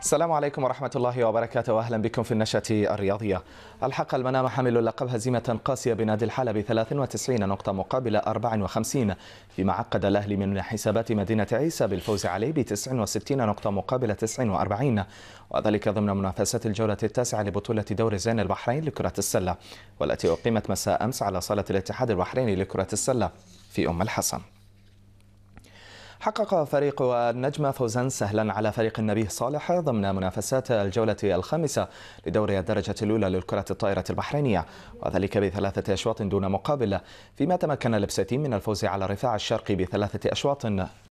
السلام عليكم ورحمة الله وبركاته وأهلا بكم في النشأة الرياضية الحق المنام حامل اللقب هزيمة قاسية بنادي الحلبي 93 نقطة مقابل 54 فيما عقد الأهلي من حسابات مدينة عيسى بالفوز عليه ب 69 نقطة مقابل 49 وذلك ضمن منافسات الجولة التاسعة لبطولة دور زين البحرين لكرة السلة والتي أقيمت مساء أمس على صالة الاتحاد البحريني لكرة السلة في أم الحسن حقق فريق النجمة فوزا سهلا على فريق النبيه صالح ضمن منافسات الجولة الخامسة لدوري الدرجة الأولى للكرة الطائرة البحرينية وذلك بثلاثة أشواط دون مقابل فيما تمكن لبستين من الفوز على رفاع الشرقي بثلاثة أشواط